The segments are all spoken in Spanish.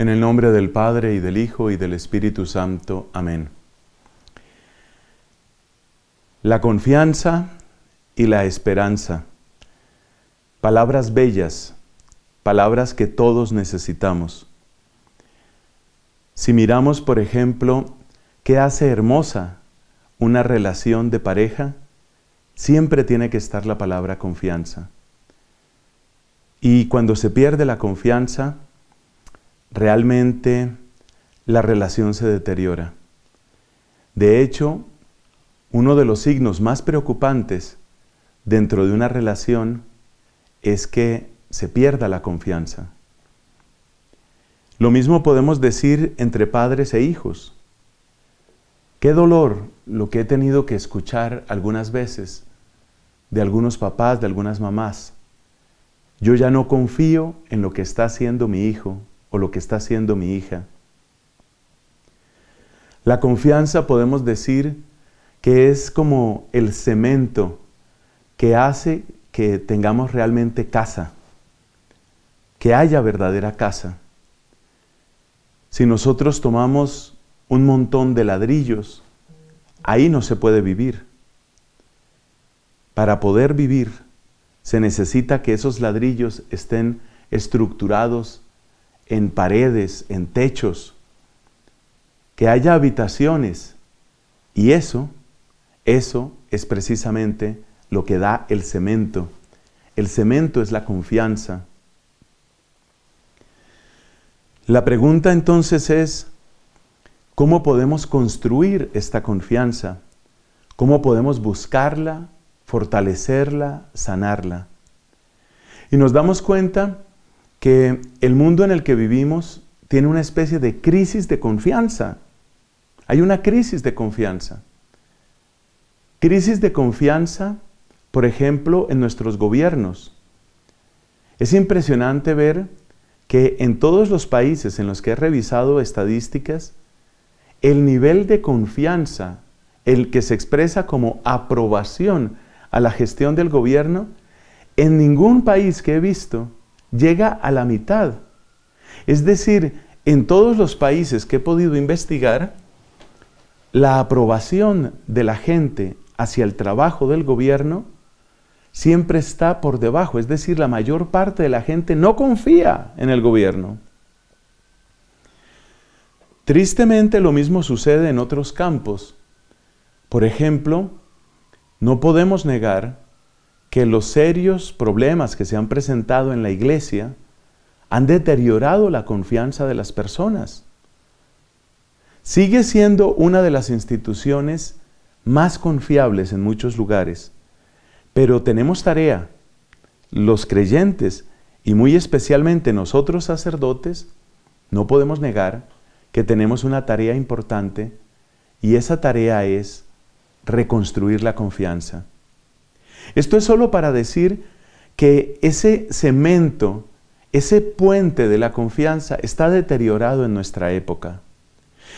En el nombre del Padre y del Hijo y del Espíritu Santo. Amén. La confianza y la esperanza. Palabras bellas, palabras que todos necesitamos. Si miramos, por ejemplo, qué hace hermosa una relación de pareja, siempre tiene que estar la palabra confianza. Y cuando se pierde la confianza, realmente la relación se deteriora. De hecho, uno de los signos más preocupantes dentro de una relación es que se pierda la confianza. Lo mismo podemos decir entre padres e hijos. Qué dolor lo que he tenido que escuchar algunas veces de algunos papás, de algunas mamás. Yo ya no confío en lo que está haciendo mi hijo o lo que está haciendo mi hija. La confianza podemos decir que es como el cemento que hace que tengamos realmente casa, que haya verdadera casa. Si nosotros tomamos un montón de ladrillos, ahí no se puede vivir. Para poder vivir se necesita que esos ladrillos estén estructurados en paredes, en techos, que haya habitaciones. Y eso, eso es precisamente lo que da el cemento. El cemento es la confianza. La pregunta entonces es, ¿cómo podemos construir esta confianza? ¿Cómo podemos buscarla, fortalecerla, sanarla? Y nos damos cuenta que el mundo en el que vivimos tiene una especie de crisis de confianza. Hay una crisis de confianza. Crisis de confianza, por ejemplo, en nuestros gobiernos. Es impresionante ver que en todos los países en los que he revisado estadísticas, el nivel de confianza, el que se expresa como aprobación a la gestión del gobierno, en ningún país que he visto llega a la mitad. Es decir, en todos los países que he podido investigar, la aprobación de la gente hacia el trabajo del gobierno siempre está por debajo, es decir, la mayor parte de la gente no confía en el gobierno. Tristemente lo mismo sucede en otros campos. Por ejemplo, no podemos negar que los serios problemas que se han presentado en la iglesia han deteriorado la confianza de las personas. Sigue siendo una de las instituciones más confiables en muchos lugares, pero tenemos tarea, los creyentes y muy especialmente nosotros sacerdotes, no podemos negar que tenemos una tarea importante y esa tarea es reconstruir la confianza. Esto es solo para decir que ese cemento, ese puente de la confianza está deteriorado en nuestra época.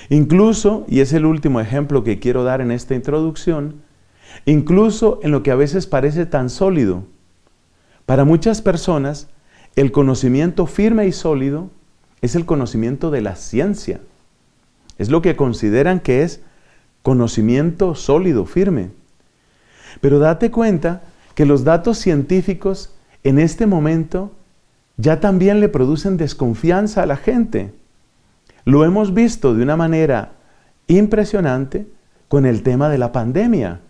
Incluso, y es el último ejemplo que quiero dar en esta introducción, incluso en lo que a veces parece tan sólido. Para muchas personas, el conocimiento firme y sólido es el conocimiento de la ciencia. Es lo que consideran que es conocimiento sólido, firme. Pero date cuenta que los datos científicos en este momento ya también le producen desconfianza a la gente. Lo hemos visto de una manera impresionante con el tema de la pandemia.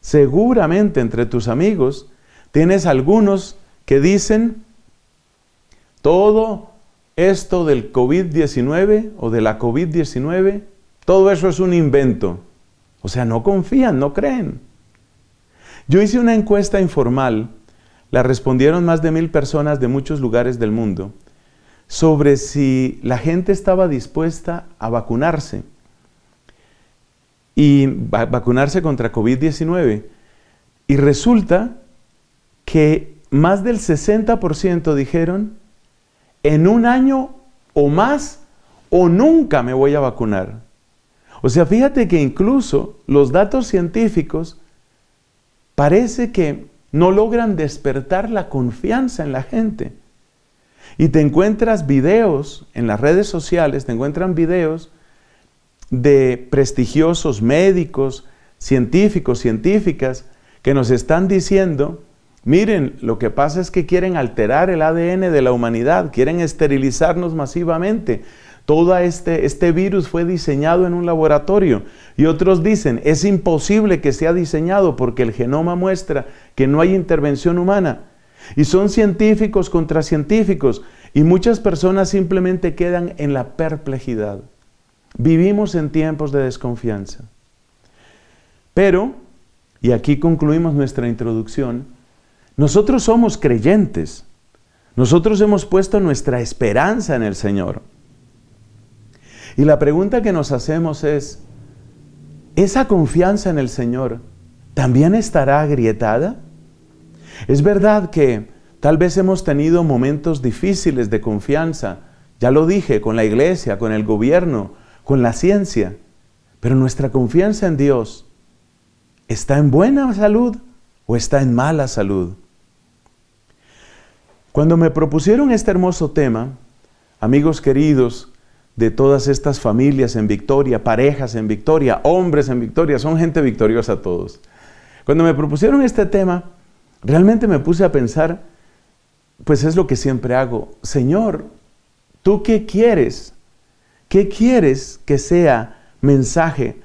Seguramente entre tus amigos tienes algunos que dicen, todo esto del COVID-19 o de la COVID-19, todo eso es un invento. O sea, no confían, no creen. Yo hice una encuesta informal, la respondieron más de mil personas de muchos lugares del mundo, sobre si la gente estaba dispuesta a vacunarse y vacunarse contra COVID-19. Y resulta que más del 60% dijeron, en un año o más o nunca me voy a vacunar. O sea, fíjate que incluso los datos científicos parece que no logran despertar la confianza en la gente. Y te encuentras videos en las redes sociales, te encuentran videos de prestigiosos médicos, científicos, científicas, que nos están diciendo, miren, lo que pasa es que quieren alterar el ADN de la humanidad, quieren esterilizarnos masivamente, todo este, este virus fue diseñado en un laboratorio. Y otros dicen, es imposible que sea diseñado porque el genoma muestra que no hay intervención humana. Y son científicos contra científicos. Y muchas personas simplemente quedan en la perplejidad. Vivimos en tiempos de desconfianza. Pero, y aquí concluimos nuestra introducción, nosotros somos creyentes. Nosotros hemos puesto nuestra esperanza en el Señor. Y la pregunta que nos hacemos es, ¿esa confianza en el Señor también estará agrietada? Es verdad que tal vez hemos tenido momentos difíciles de confianza, ya lo dije, con la iglesia, con el gobierno, con la ciencia, pero nuestra confianza en Dios está en buena salud o está en mala salud. Cuando me propusieron este hermoso tema, amigos queridos, de todas estas familias en victoria, parejas en victoria, hombres en victoria, son gente victoriosa todos. Cuando me propusieron este tema, realmente me puse a pensar, pues es lo que siempre hago, Señor, ¿tú qué quieres? ¿Qué quieres que sea mensaje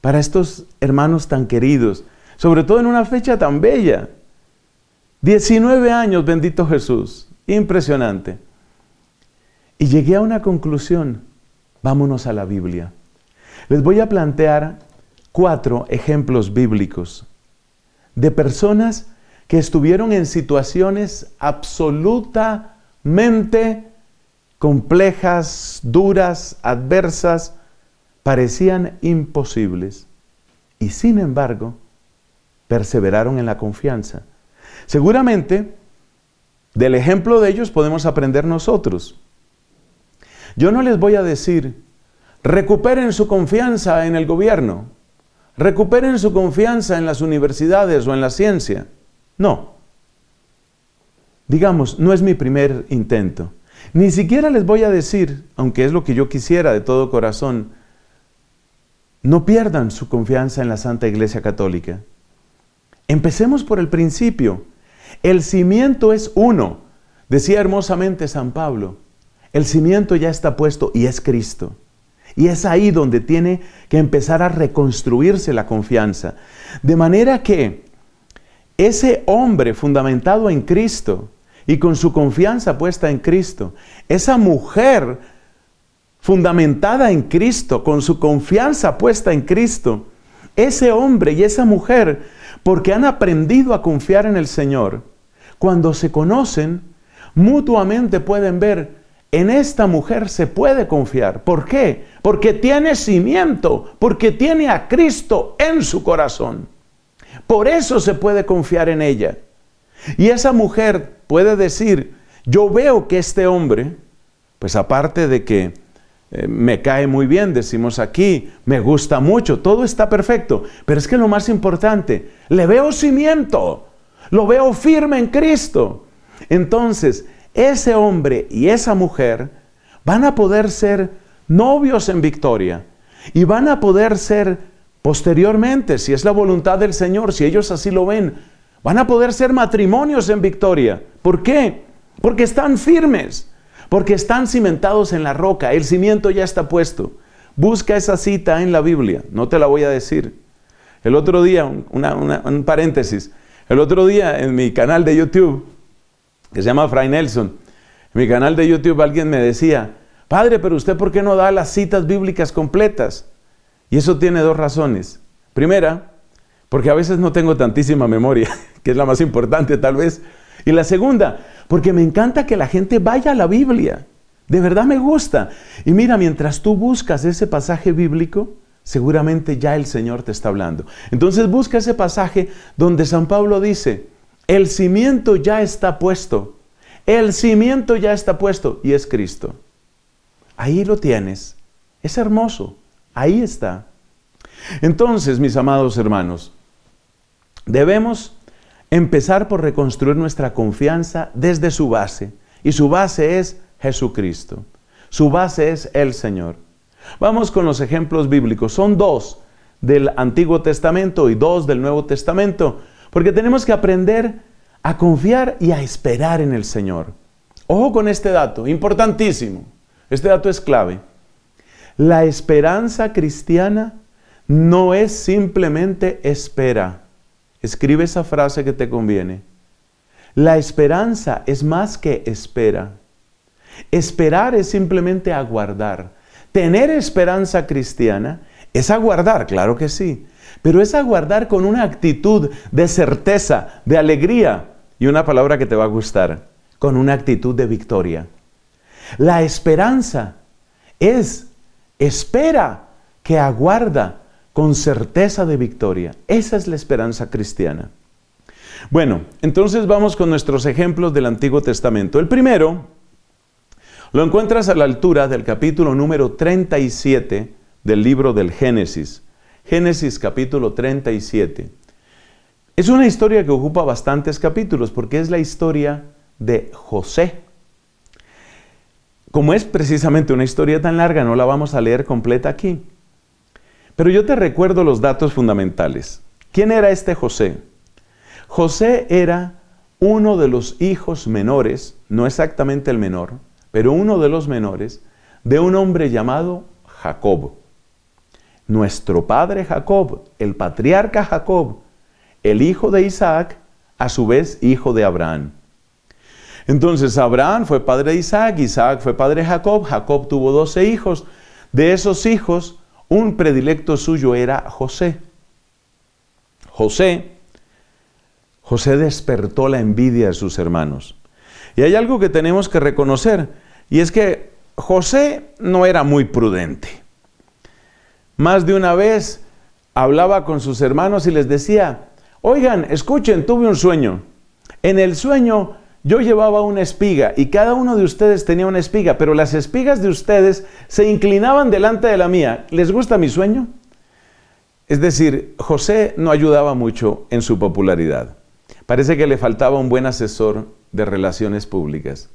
para estos hermanos tan queridos? Sobre todo en una fecha tan bella. 19 años, bendito Jesús. Impresionante. Y llegué a una conclusión. Vámonos a la Biblia. Les voy a plantear cuatro ejemplos bíblicos de personas que estuvieron en situaciones absolutamente complejas, duras, adversas, parecían imposibles y sin embargo perseveraron en la confianza. Seguramente del ejemplo de ellos podemos aprender nosotros. Yo no les voy a decir, recuperen su confianza en el gobierno, recuperen su confianza en las universidades o en la ciencia. No. Digamos, no es mi primer intento. Ni siquiera les voy a decir, aunque es lo que yo quisiera de todo corazón, no pierdan su confianza en la Santa Iglesia Católica. Empecemos por el principio. El cimiento es uno, decía hermosamente San Pablo. El cimiento ya está puesto y es Cristo. Y es ahí donde tiene que empezar a reconstruirse la confianza. De manera que ese hombre fundamentado en Cristo y con su confianza puesta en Cristo, esa mujer fundamentada en Cristo, con su confianza puesta en Cristo, ese hombre y esa mujer, porque han aprendido a confiar en el Señor, cuando se conocen, mutuamente pueden ver en esta mujer se puede confiar. ¿Por qué? Porque tiene cimiento, porque tiene a Cristo en su corazón. Por eso se puede confiar en ella. Y esa mujer puede decir, yo veo que este hombre, pues aparte de que eh, me cae muy bien, decimos aquí, me gusta mucho, todo está perfecto, pero es que lo más importante, le veo cimiento, lo veo firme en Cristo. Entonces, ese hombre y esa mujer van a poder ser novios en victoria y van a poder ser posteriormente, si es la voluntad del Señor, si ellos así lo ven, van a poder ser matrimonios en victoria. ¿Por qué? Porque están firmes, porque están cimentados en la roca, el cimiento ya está puesto. Busca esa cita en la Biblia, no te la voy a decir. El otro día, un paréntesis, el otro día en mi canal de YouTube, que se llama Fray Nelson. En mi canal de YouTube alguien me decía, Padre, pero usted por qué no da las citas bíblicas completas? Y eso tiene dos razones. Primera, porque a veces no tengo tantísima memoria, que es la más importante tal vez. Y la segunda, porque me encanta que la gente vaya a la Biblia. De verdad me gusta. Y mira, mientras tú buscas ese pasaje bíblico, seguramente ya el Señor te está hablando. Entonces busca ese pasaje donde San Pablo dice, el cimiento ya está puesto. El cimiento ya está puesto y es Cristo. Ahí lo tienes. Es hermoso. Ahí está. Entonces, mis amados hermanos, debemos empezar por reconstruir nuestra confianza desde su base. Y su base es Jesucristo. Su base es el Señor. Vamos con los ejemplos bíblicos. Son dos del Antiguo Testamento y dos del Nuevo Testamento porque tenemos que aprender a confiar y a esperar en el Señor. Ojo con este dato, importantísimo. Este dato es clave. La esperanza cristiana no es simplemente espera. Escribe esa frase que te conviene. La esperanza es más que espera. Esperar es simplemente aguardar. Tener esperanza cristiana es aguardar, claro que sí, pero es aguardar con una actitud de certeza, de alegría y una palabra que te va a gustar, con una actitud de victoria. La esperanza es espera que aguarda con certeza de victoria. Esa es la esperanza cristiana. Bueno, entonces vamos con nuestros ejemplos del Antiguo Testamento. El primero lo encuentras a la altura del capítulo número 37 del libro del Génesis. Génesis capítulo 37. Es una historia que ocupa bastantes capítulos porque es la historia de José. Como es precisamente una historia tan larga, no la vamos a leer completa aquí. Pero yo te recuerdo los datos fundamentales. ¿Quién era este José? José era uno de los hijos menores, no exactamente el menor, pero uno de los menores, de un hombre llamado Jacob nuestro padre Jacob, el patriarca Jacob, el hijo de Isaac, a su vez hijo de Abraham. Entonces Abraham fue padre de Isaac, Isaac fue padre de Jacob, Jacob tuvo doce hijos. De esos hijos, un predilecto suyo era José. José, José despertó la envidia de sus hermanos. Y hay algo que tenemos que reconocer, y es que José no era muy prudente. Más de una vez hablaba con sus hermanos y les decía, oigan, escuchen, tuve un sueño. En el sueño yo llevaba una espiga y cada uno de ustedes tenía una espiga, pero las espigas de ustedes se inclinaban delante de la mía. ¿Les gusta mi sueño? Es decir, José no ayudaba mucho en su popularidad. Parece que le faltaba un buen asesor de relaciones públicas.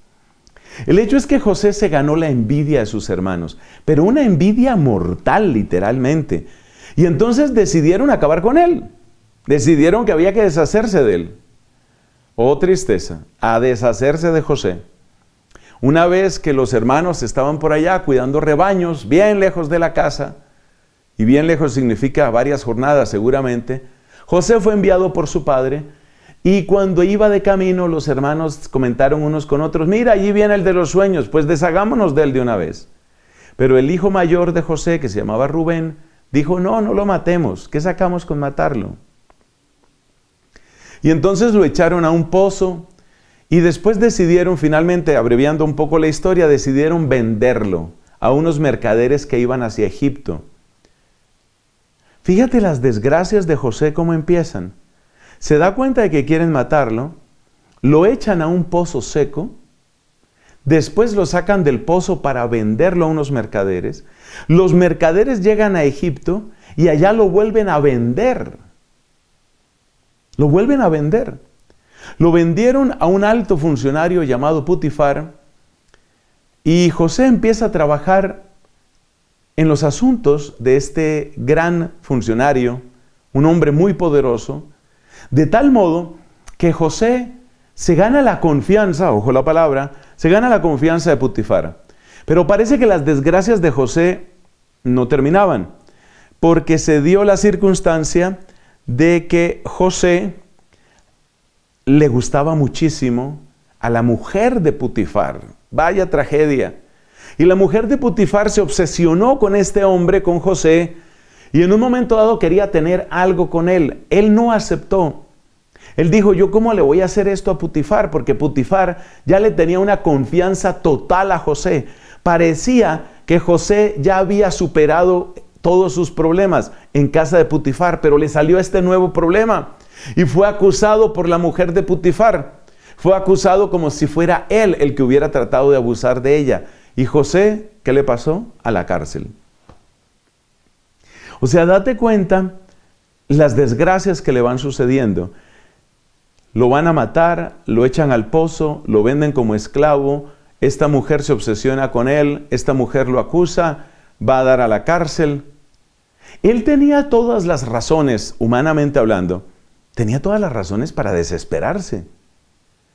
El hecho es que José se ganó la envidia de sus hermanos, pero una envidia mortal literalmente. Y entonces decidieron acabar con él. Decidieron que había que deshacerse de él. Oh tristeza, a deshacerse de José. Una vez que los hermanos estaban por allá cuidando rebaños, bien lejos de la casa, y bien lejos significa varias jornadas seguramente, José fue enviado por su padre y cuando iba de camino, los hermanos comentaron unos con otros, mira, allí viene el de los sueños, pues deshagámonos de él de una vez. Pero el hijo mayor de José, que se llamaba Rubén, dijo, no, no lo matemos, ¿qué sacamos con matarlo? Y entonces lo echaron a un pozo y después decidieron, finalmente, abreviando un poco la historia, decidieron venderlo a unos mercaderes que iban hacia Egipto. Fíjate las desgracias de José cómo empiezan se da cuenta de que quieren matarlo, lo echan a un pozo seco, después lo sacan del pozo para venderlo a unos mercaderes, los mercaderes llegan a Egipto y allá lo vuelven a vender. Lo vuelven a vender. Lo vendieron a un alto funcionario llamado Putifar y José empieza a trabajar en los asuntos de este gran funcionario, un hombre muy poderoso, de tal modo que José se gana la confianza, ojo la palabra, se gana la confianza de Putifar. Pero parece que las desgracias de José no terminaban, porque se dio la circunstancia de que José le gustaba muchísimo a la mujer de Putifar. Vaya tragedia. Y la mujer de Putifar se obsesionó con este hombre, con José, y en un momento dado quería tener algo con él. Él no aceptó. Él dijo, yo cómo le voy a hacer esto a Putifar, porque Putifar ya le tenía una confianza total a José. Parecía que José ya había superado todos sus problemas en casa de Putifar, pero le salió este nuevo problema y fue acusado por la mujer de Putifar. Fue acusado como si fuera él el que hubiera tratado de abusar de ella. ¿Y José qué le pasó? A la cárcel. O sea, date cuenta las desgracias que le van sucediendo. Lo van a matar, lo echan al pozo, lo venden como esclavo, esta mujer se obsesiona con él, esta mujer lo acusa, va a dar a la cárcel. Él tenía todas las razones, humanamente hablando, tenía todas las razones para desesperarse.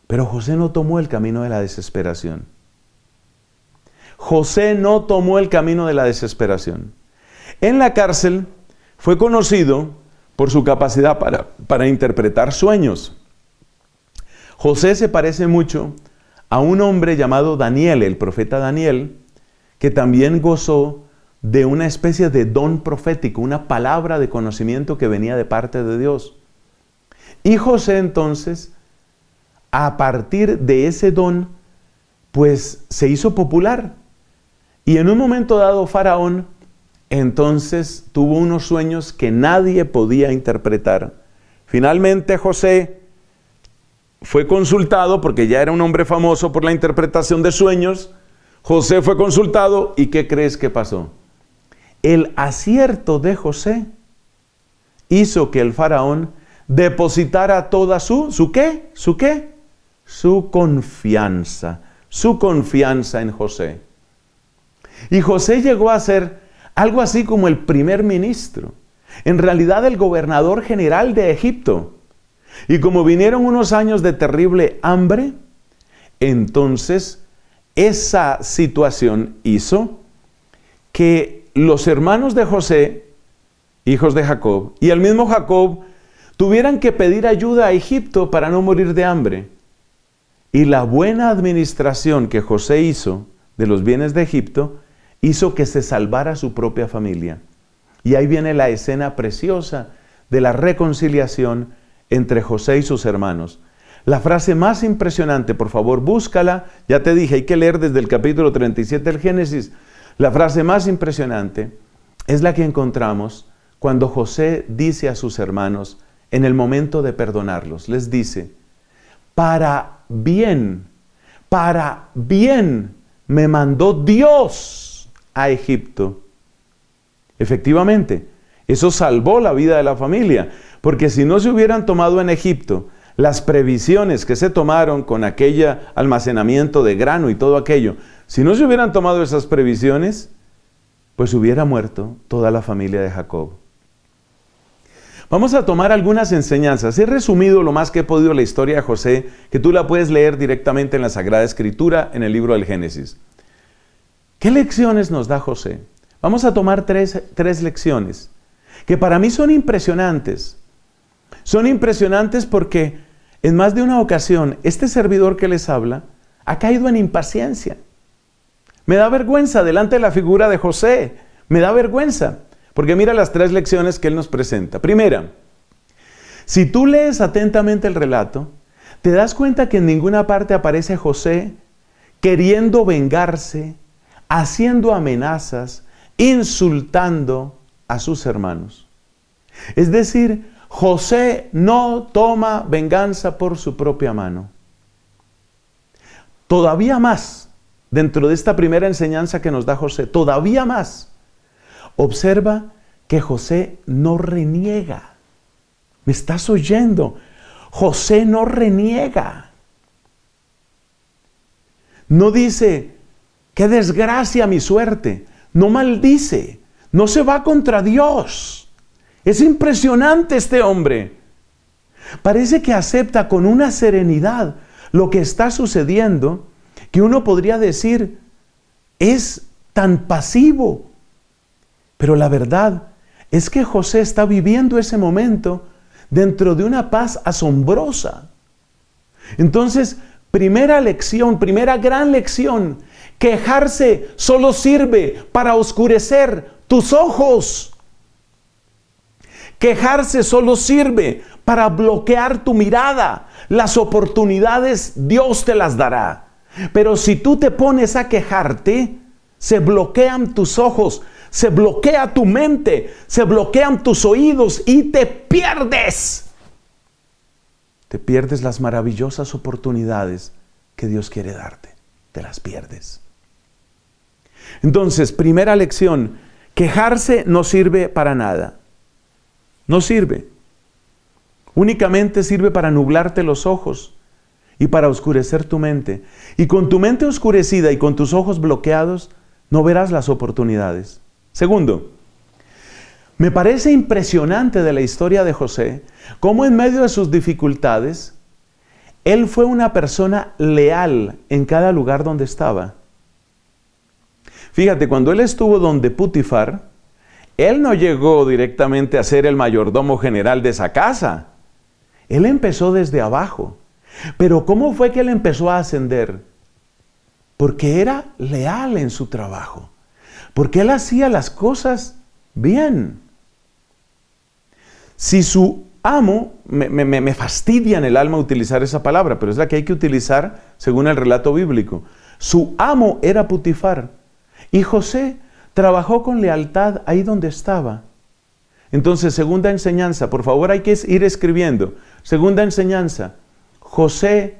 Pero José no tomó el camino de la desesperación. José no tomó el camino de la desesperación. En la cárcel fue conocido por su capacidad para, interpretar sueños. José se parece mucho a un hombre llamado Daniel, el profeta Daniel, que también gozó de una especie de don profético, una palabra de conocimiento que venía de parte de Dios. Y José entonces, a partir de ese don, pues se hizo popular. Y en un momento dado Faraón entonces tuvo unos sueños que nadie podía interpretar. Finalmente José fue consultado, porque ya era un hombre famoso por la interpretación de sueños, José fue consultado y ¿qué crees que pasó? El acierto de José hizo que el faraón depositara toda su, ¿su qué? ¿Su qué? Su confianza, su confianza en José. Y José llegó a ser algo así como el primer ministro. En realidad el gobernador general de Egipto. Y como vinieron unos años de terrible hambre, entonces esa situación hizo que los hermanos de José, hijos de Jacob, y el mismo Jacob, tuvieran que pedir ayuda a Egipto para no morir de hambre. Y la buena administración que José hizo de los bienes de Egipto hizo que se salvara su propia familia. Y ahí viene la escena preciosa de la reconciliación entre José y sus hermanos. La frase más impresionante, por favor, búscala. Ya te dije, hay que leer desde el capítulo 37 del Génesis. La frase más impresionante es la que encontramos cuando José dice a sus hermanos, en el momento de perdonarlos, les dice, para bien, para bien me mandó Dios a Egipto. Efectivamente, eso salvó la vida de la familia, porque si no se hubieran tomado en Egipto las previsiones que se tomaron con aquella almacenamiento de grano y todo aquello, si no se hubieran tomado esas previsiones, pues hubiera muerto toda la familia de Jacob. Vamos a tomar algunas enseñanzas. He resumido lo más que he podido la historia de José, que tú la puedes leer directamente en la Sagrada Escritura, en el libro del Génesis. ¿Qué lecciones nos da José? Vamos a tomar tres, tres lecciones que para mí son impresionantes. Son impresionantes porque en más de una ocasión este servidor que les habla ha caído en impaciencia. Me da vergüenza delante de la figura de José. Me da vergüenza. Porque mira las tres lecciones que él nos presenta. Primera, si tú lees atentamente el relato, te das cuenta que en ninguna parte aparece José queriendo vengarse, haciendo amenazas, insultando a sus hermanos. Es decir, José no toma venganza por su propia mano. Todavía más, dentro de esta primera enseñanza que nos da José, todavía más, observa que José no reniega. ¿Me estás oyendo? José no reniega. No dice, Qué desgracia mi suerte. No maldice, no se va contra Dios. Es impresionante este hombre. Parece que acepta con una serenidad lo que está sucediendo, que uno podría decir, es tan pasivo. Pero la verdad es que José está viviendo ese momento dentro de una paz asombrosa. Entonces, primera lección, primera gran lección Quejarse solo sirve para oscurecer tus ojos. Quejarse solo sirve para bloquear tu mirada. Las oportunidades Dios te las dará. Pero si tú te pones a quejarte, se bloquean tus ojos, se bloquea tu mente, se bloquean tus oídos y te pierdes. Te pierdes las maravillosas oportunidades que Dios quiere darte. Te las pierdes. Entonces, primera lección, quejarse no sirve para nada. No sirve. Únicamente sirve para nublarte los ojos y para oscurecer tu mente. Y con tu mente oscurecida y con tus ojos bloqueados, no verás las oportunidades. Segundo, me parece impresionante de la historia de José, cómo en medio de sus dificultades, él fue una persona leal en cada lugar donde estaba. Fíjate, cuando él estuvo donde Putifar, él no llegó directamente a ser el mayordomo general de esa casa. Él empezó desde abajo. Pero ¿cómo fue que él empezó a ascender? Porque era leal en su trabajo. Porque él hacía las cosas bien. Si su amo, me, fastidia en el alma utilizar esa palabra, pero es la que hay que utilizar según el relato bíblico. Su amo era Putifar. Y José trabajó con lealtad ahí donde estaba. Entonces, segunda enseñanza, por favor hay que ir escribiendo. Segunda enseñanza, José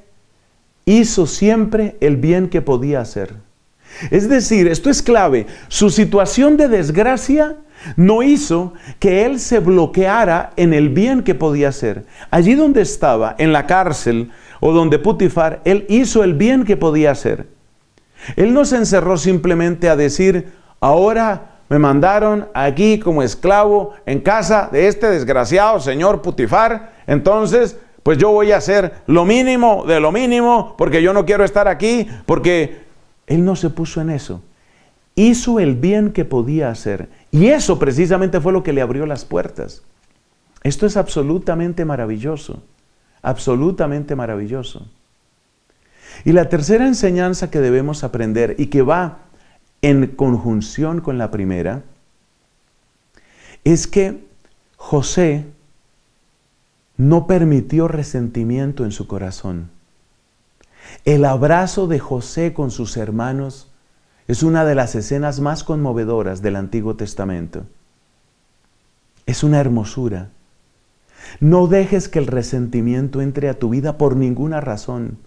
hizo siempre el bien que podía hacer. Es decir, esto es clave, su situación de desgracia no hizo que él se bloqueara en el bien que podía hacer. Allí donde estaba, en la cárcel o donde Putifar, él hizo el bien que podía hacer. Él no se encerró simplemente a decir, ahora me mandaron aquí como esclavo en casa de este desgraciado señor Putifar, entonces pues yo voy a hacer lo mínimo de lo mínimo porque yo no quiero estar aquí, porque él no se puso en eso. Hizo el bien que podía hacer y eso precisamente fue lo que le abrió las puertas. Esto es absolutamente maravilloso, absolutamente maravilloso. Y la tercera enseñanza que debemos aprender y que va en conjunción con la primera, es que José no permitió resentimiento en su corazón. El abrazo de José con sus hermanos es una de las escenas más conmovedoras del Antiguo Testamento. Es una hermosura. No dejes que el resentimiento entre a tu vida por ninguna razón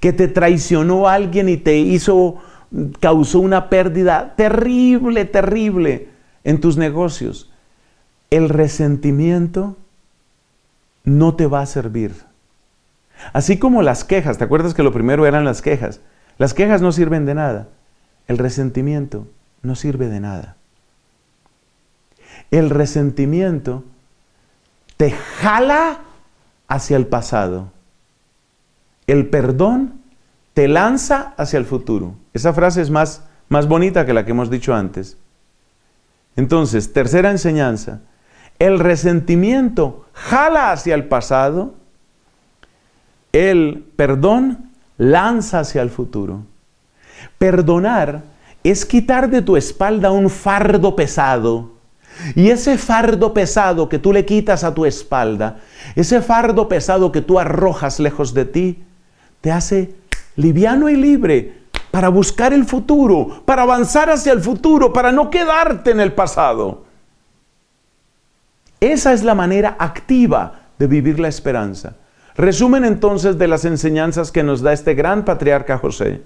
que te traicionó alguien y te hizo, causó una pérdida terrible, terrible en tus negocios. El resentimiento no te va a servir. Así como las quejas, ¿te acuerdas que lo primero eran las quejas? Las quejas no sirven de nada. El resentimiento no sirve de nada. El resentimiento te jala hacia el pasado. El perdón te lanza hacia el futuro. Esa frase es más, más bonita que la que hemos dicho antes. Entonces, tercera enseñanza. El resentimiento jala hacia el pasado. El perdón lanza hacia el futuro. Perdonar es quitar de tu espalda un fardo pesado. Y ese fardo pesado que tú le quitas a tu espalda, ese fardo pesado que tú arrojas lejos de ti, te hace liviano y libre para buscar el futuro, para avanzar hacia el futuro, para no quedarte en el pasado. Esa es la manera activa de vivir la esperanza. Resumen entonces de las enseñanzas que nos da este gran patriarca José.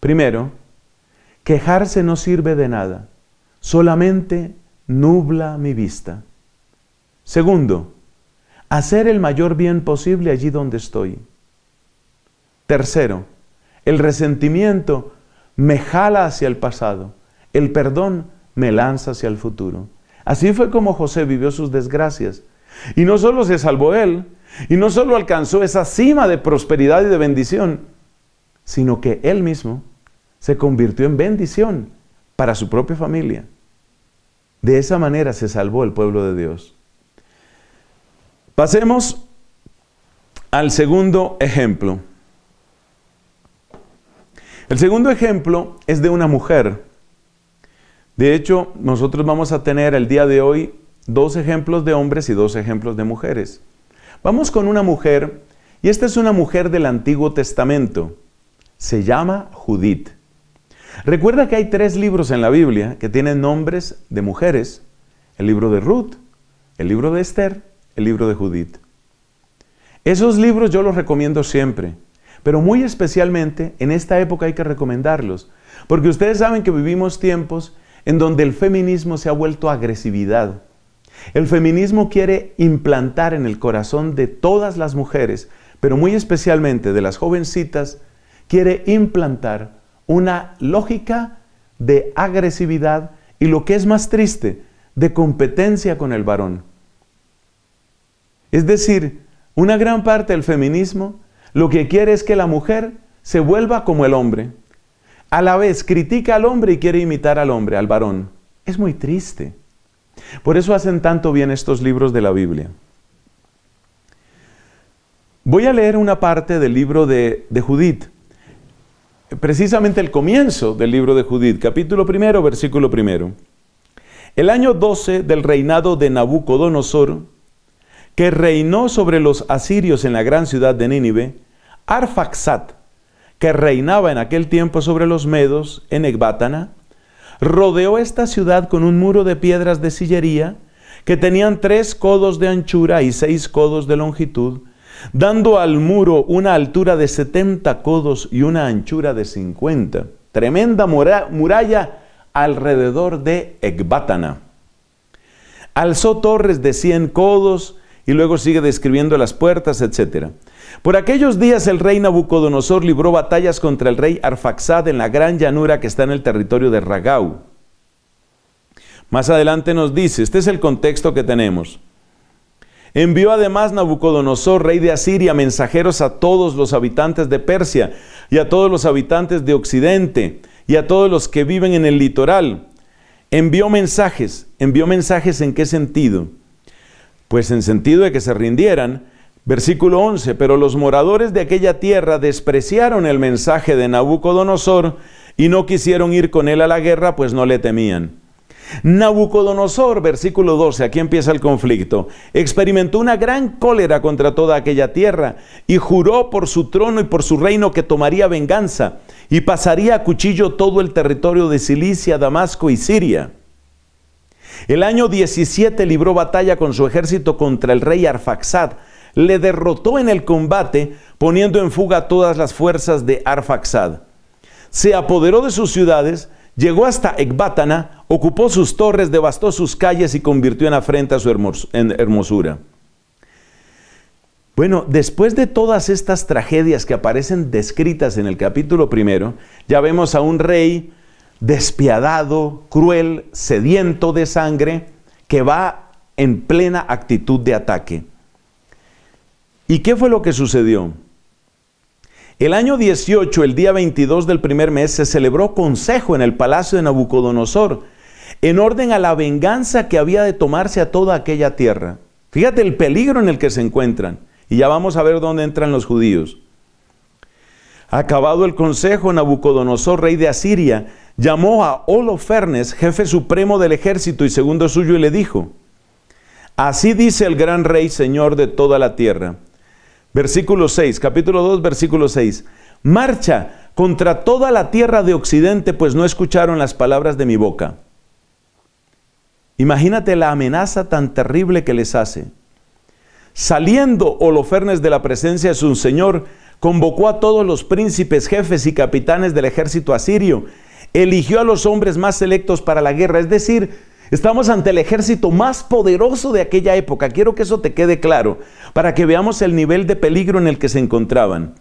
Primero, quejarse no sirve de nada, solamente nubla mi vista. Segundo, hacer el mayor bien posible allí donde estoy. Tercero, el resentimiento me jala hacia el pasado, el perdón me lanza hacia el futuro. Así fue como José vivió sus desgracias. Y no solo se salvó él, y no solo alcanzó esa cima de prosperidad y de bendición, sino que él mismo se convirtió en bendición para su propia familia. De esa manera se salvó el pueblo de Dios. Pasemos al segundo ejemplo. El segundo ejemplo es de una mujer. De hecho, nosotros vamos a tener el día de hoy dos ejemplos de hombres y dos ejemplos de mujeres. Vamos con una mujer, y esta es una mujer del Antiguo Testamento. Se llama Judith. Recuerda que hay tres libros en la Biblia que tienen nombres de mujeres. El libro de Ruth, el libro de Esther, el libro de Judith. Esos libros yo los recomiendo siempre. Pero muy especialmente en esta época hay que recomendarlos, porque ustedes saben que vivimos tiempos en donde el feminismo se ha vuelto agresividad. El feminismo quiere implantar en el corazón de todas las mujeres, pero muy especialmente de las jovencitas, quiere implantar una lógica de agresividad y lo que es más triste, de competencia con el varón. Es decir, una gran parte del feminismo lo que quiere es que la mujer se vuelva como el hombre. A la vez critica al hombre y quiere imitar al hombre, al varón. Es muy triste. Por eso hacen tanto bien estos libros de la Biblia. Voy a leer una parte del libro de, Judith, precisamente el comienzo del libro de Judith, capítulo primero, versículo primero. El año 12 del reinado de Nabucodonosor, que reinó sobre los asirios en la gran ciudad de Nínive, Arfaxat, que reinaba en aquel tiempo sobre los medos en Ecbátana, rodeó esta ciudad con un muro de piedras de sillería que tenían tres codos de anchura y seis codos de longitud, dando al muro una altura de 70 codos y una anchura de 50. Tremenda muralla alrededor de Ecbátana. Alzó torres de 100 codos y luego sigue describiendo las puertas, etc. Por aquellos días el rey Nabucodonosor libró batallas contra el rey Arfaxad en la gran llanura que está en el territorio de Ragau. Más adelante nos dice, este es el contexto que tenemos. Envió además Nabucodonosor, rey de Asiria, mensajeros a todos los habitantes de Persia y a todos los habitantes de Occidente y a todos los que viven en el litoral. Envió mensajes. ¿Envió mensajes en qué sentido? Pues en sentido de que se rindieran, Versículo 11, pero los moradores de aquella tierra despreciaron el mensaje de Nabucodonosor y no quisieron ir con él a la guerra, pues no le temían. Nabucodonosor, versículo 12, aquí empieza el conflicto, experimentó una gran cólera contra toda aquella tierra y juró por su trono y por su reino que tomaría venganza y pasaría a cuchillo todo el territorio de Cilicia, Damasco y Siria. El año 17 libró batalla con su ejército contra el rey Arfaxad, le derrotó en el combate, poniendo en fuga todas las fuerzas de Arfaxad. Se apoderó de sus ciudades, llegó hasta Ecbátana, ocupó sus torres, devastó sus calles y convirtió en afrenta su hermosura. Bueno, después de todas estas tragedias que aparecen descritas en el capítulo primero, ya vemos a un rey despiadado, cruel, sediento de sangre, que va en plena actitud de ataque. ¿Y qué fue lo que sucedió? El año 18, el día 22 del primer mes, se celebró consejo en el palacio de Nabucodonosor, en orden a la venganza que había de tomarse a toda aquella tierra. Fíjate el peligro en el que se encuentran. Y ya vamos a ver dónde entran los judíos. Acabado el consejo, Nabucodonosor, rey de Asiria, llamó a Holofernes, jefe supremo del ejército y segundo suyo, y le dijo, Así dice el gran rey, señor de toda la tierra. Versículo 6, capítulo 2, versículo 6. Marcha contra toda la tierra de Occidente, pues no escucharon las palabras de mi boca. Imagínate la amenaza tan terrible que les hace. Saliendo Holofernes de la presencia de su Señor, convocó a todos los príncipes, jefes y capitanes del ejército asirio eligió a los hombres más selectos para la guerra, es decir, Estamos ante el ejército más poderoso de aquella época. Quiero que eso te quede claro, para que veamos el nivel de peligro en el que se encontraban.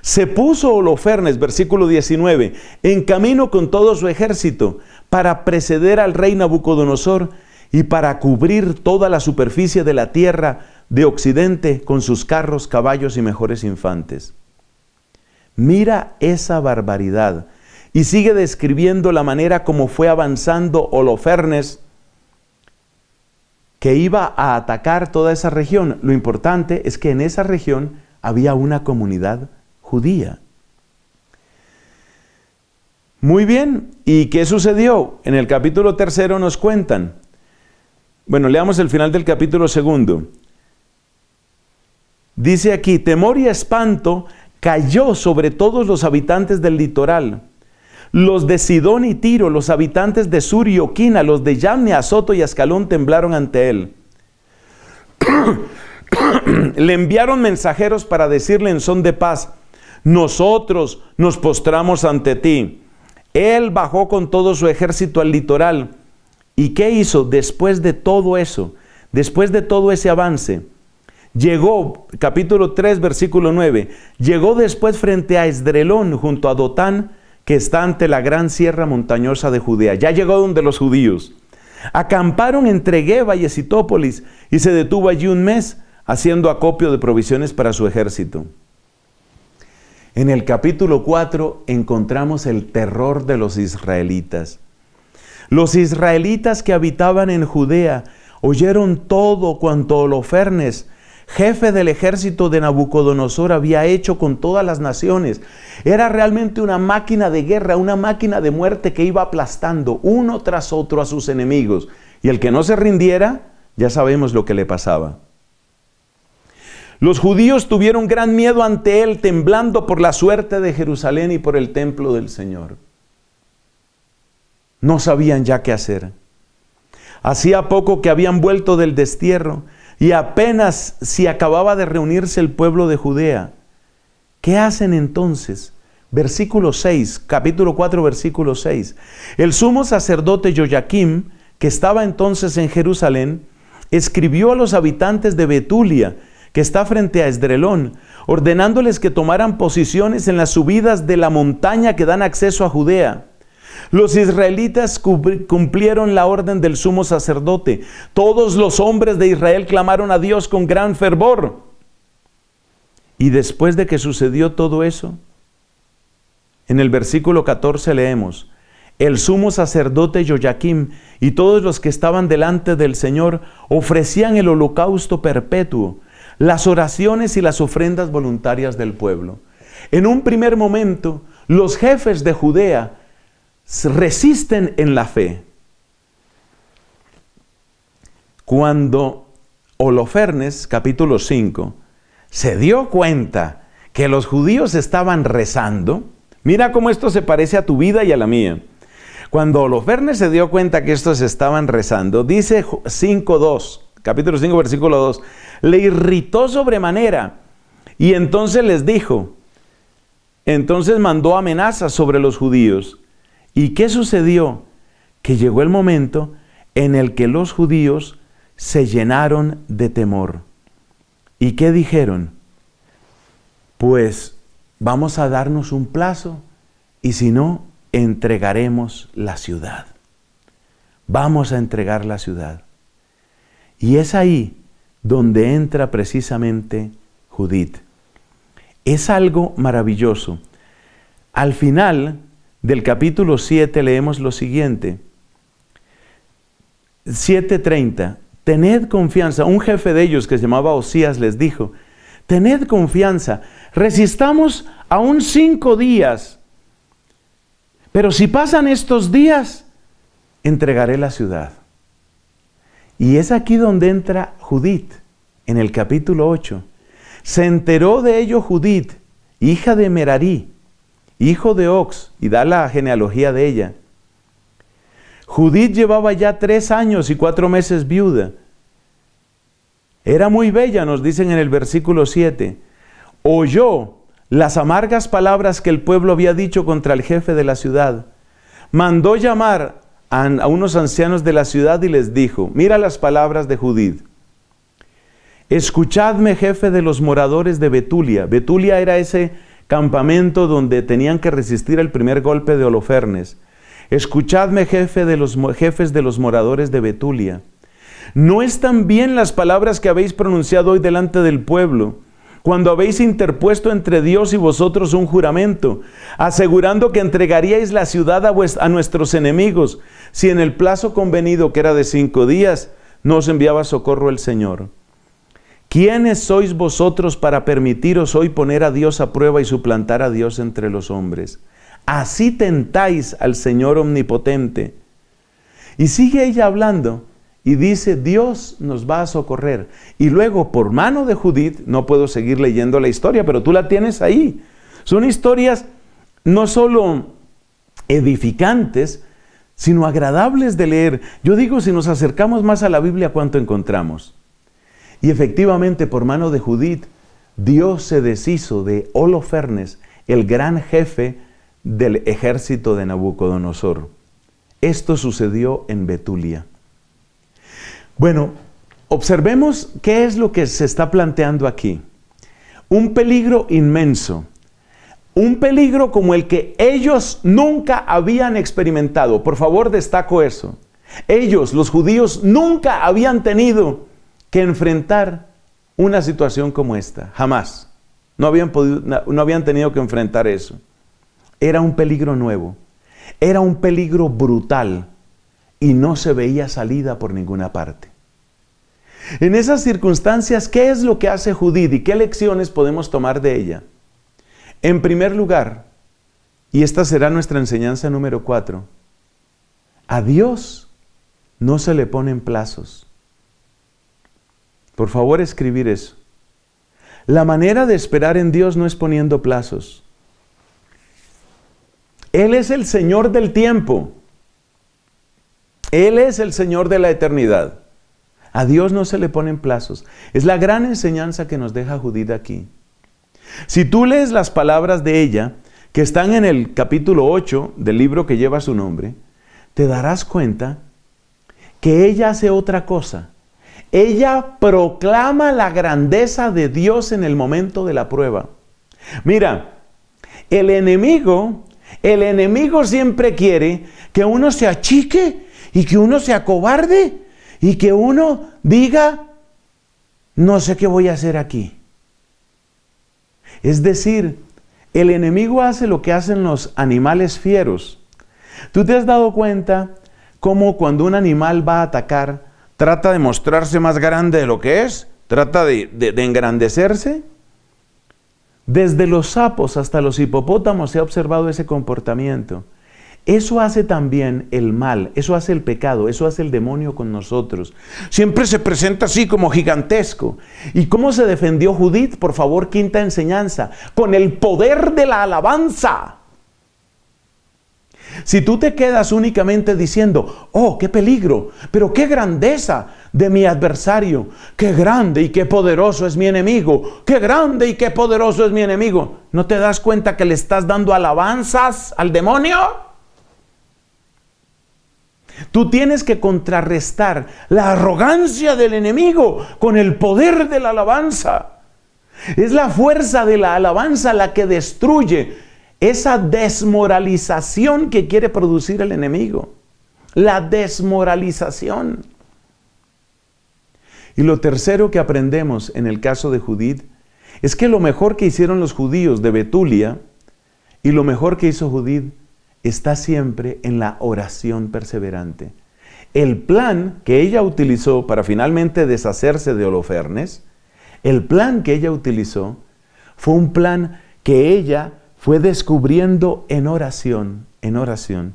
Se puso Holofernes, versículo 19, en camino con todo su ejército para preceder al rey Nabucodonosor y para cubrir toda la superficie de la tierra de occidente con sus carros, caballos y mejores infantes. Mira esa barbaridad y sigue describiendo la manera como fue avanzando Holofernes, que iba a atacar toda esa región. Lo importante es que en esa región había una comunidad judía. Muy bien, ¿y qué sucedió? En el capítulo tercero nos cuentan. Bueno, leamos el final del capítulo segundo. Dice aquí, temor y espanto cayó sobre todos los habitantes del litoral los de Sidón y Tiro, los habitantes de Sur y Oquina, los de Yamne, Soto y Ascalón temblaron ante él. le enviaron mensajeros para decirle en son de paz, nosotros nos postramos ante ti. Él bajó con todo su ejército al litoral. ¿Y qué hizo después de todo eso? Después de todo ese avance. Llegó, capítulo 3, versículo 9, llegó después frente a Esdrelón junto a Dotán, que está ante la gran sierra montañosa de Judea. Ya llegó donde los judíos. Acamparon entre Geba y Esitópolis y se detuvo allí un mes haciendo acopio de provisiones para su ejército. En el capítulo 4 encontramos el terror de los israelitas. Los israelitas que habitaban en Judea oyeron todo cuanto Holofernes, jefe del ejército de Nabucodonosor, había hecho con todas las naciones. Era realmente una máquina de guerra, una máquina de muerte que iba aplastando uno tras otro a sus enemigos. Y el que no se rindiera, ya sabemos lo que le pasaba. Los judíos tuvieron gran miedo ante él, temblando por la suerte de Jerusalén y por el templo del Señor. No sabían ya qué hacer. Hacía poco que habían vuelto del destierro y apenas si acababa de reunirse el pueblo de Judea. ¿Qué hacen entonces? Versículo 6, capítulo 4, versículo 6. El sumo sacerdote Joyaquim, que estaba entonces en Jerusalén, escribió a los habitantes de Betulia, que está frente a Esdrelón, ordenándoles que tomaran posiciones en las subidas de la montaña que dan acceso a Judea. Los israelitas cumplieron la orden del sumo sacerdote. Todos los hombres de Israel clamaron a Dios con gran fervor. Y después de que sucedió todo eso, en el versículo 14 leemos, el sumo sacerdote Joyaquim y todos los que estaban delante del Señor ofrecían el holocausto perpetuo, las oraciones y las ofrendas voluntarias del pueblo. En un primer momento, los jefes de Judea resisten en la fe. Cuando Holofernes, capítulo 5, se dio cuenta que los judíos estaban rezando, mira cómo esto se parece a tu vida y a la mía. Cuando Holofernes se dio cuenta que estos estaban rezando, dice 5.2, capítulo 5, versículo 2, le irritó sobremanera y entonces les dijo, entonces mandó amenazas sobre los judíos ¿Y qué sucedió? Que llegó el momento en el que los judíos se llenaron de temor. ¿Y qué dijeron? Pues vamos a darnos un plazo y si no, entregaremos la ciudad. Vamos a entregar la ciudad. Y es ahí donde entra precisamente Judith. Es algo maravilloso. Al final, del capítulo 7 leemos lo siguiente. 7.30. Tened confianza. Un jefe de ellos que se llamaba Osías les dijo, tened confianza, resistamos aún cinco días, pero si pasan estos días, entregaré la ciudad. Y es aquí donde entra Judith, en el capítulo 8. Se enteró de ello Judith, hija de Merarí, hijo de Ox, y da la genealogía de ella. Judith llevaba ya tres años y cuatro meses viuda. Era muy bella, nos dicen en el versículo 7. Oyó las amargas palabras que el pueblo había dicho contra el jefe de la ciudad. Mandó llamar a, unos ancianos de la ciudad y les dijo, mira las palabras de Judith. Escuchadme, jefe de los moradores de Betulia. Betulia era ese campamento donde tenían que resistir el primer golpe de Holofernes. Escuchadme, jefe de los, jefes de los moradores de Betulia. No están bien las palabras que habéis pronunciado hoy delante del pueblo, cuando habéis interpuesto entre Dios y vosotros un juramento, asegurando que entregaríais la ciudad a, a nuestros enemigos, si en el plazo convenido, que era de cinco días, no os enviaba socorro el Señor. ¿Quiénes sois vosotros para permitiros hoy poner a Dios a prueba y suplantar a Dios entre los hombres? Así tentáis al Señor omnipotente. Y sigue ella hablando y dice, Dios nos va a socorrer. Y luego, por mano de Judith, no puedo seguir leyendo la historia, pero tú la tienes ahí. Son historias no solo edificantes, sino agradables de leer. Yo digo, si nos acercamos más a la Biblia, ¿cuánto encontramos? Y efectivamente, por mano de Judith, Dios se deshizo de Holofernes, el gran jefe del ejército de Nabucodonosor. Esto sucedió en Betulia. Bueno, observemos qué es lo que se está planteando aquí. Un peligro inmenso. Un peligro como el que ellos nunca habían experimentado. Por favor, destaco eso. Ellos, los judíos, nunca habían tenido que enfrentar una situación como esta, jamás. No habían, tenido que enfrentar eso. Era un peligro nuevo, era un peligro brutal y no se veía salida por ninguna parte. En esas circunstancias, ¿qué es lo que hace Judith y qué lecciones podemos tomar de ella? En primer lugar, y esta será nuestra enseñanza número cuatro, a Dios no se le ponen plazos. Por favor, escribir eso. La manera de esperar en Dios no es poniendo plazos. Él es el Señor del tiempo. Él es el Señor de la eternidad. A Dios no se le ponen plazos. Es la gran enseñanza que nos deja Judith aquí. Si tú lees las palabras de ella, que están en el capítulo 8 del libro que lleva su nombre, te darás cuenta que ella hace otra cosa. Ella proclama la grandeza de Dios en el momento de la prueba. Mira, el enemigo, el enemigo siempre quiere que uno se achique y que uno se acobarde y que uno diga, no sé qué voy a hacer aquí. Es decir, el enemigo hace lo que hacen los animales fieros. ¿Tú te has dado cuenta cómo cuando un animal va a atacar, trata de mostrarse más grande de lo que es, trata de, engrandecerse. Desde los sapos hasta los hipopótamos se ha observado ese comportamiento. Eso hace también el mal, eso hace el pecado, eso hace el demonio con nosotros. Siempre se presenta así como gigantesco. ¿Y cómo se defendió Judith? Por favor, quinta enseñanza. Con el poder de la alabanza. Si tú te quedas únicamente diciendo, oh, qué peligro, pero qué grandeza de mi adversario, qué grande y qué poderoso es mi enemigo, qué grande y qué poderoso es mi enemigo, ¿no te das cuenta que le estás dando alabanzas al demonio? Tú tienes que contrarrestar la arrogancia del enemigo con el poder de la alabanza. Es la fuerza de la alabanza la que destruye esa desmoralización que quiere producir el enemigo. La desmoralización. Y lo tercero que aprendemos en el caso de Judith es que lo mejor que hicieron los judíos de Betulia y lo mejor que hizo Judith está siempre en la oración perseverante. El plan que ella utilizó para finalmente deshacerse de Holofernes, el plan que ella utilizó fue un plan que ella fue descubriendo en oración, en oración.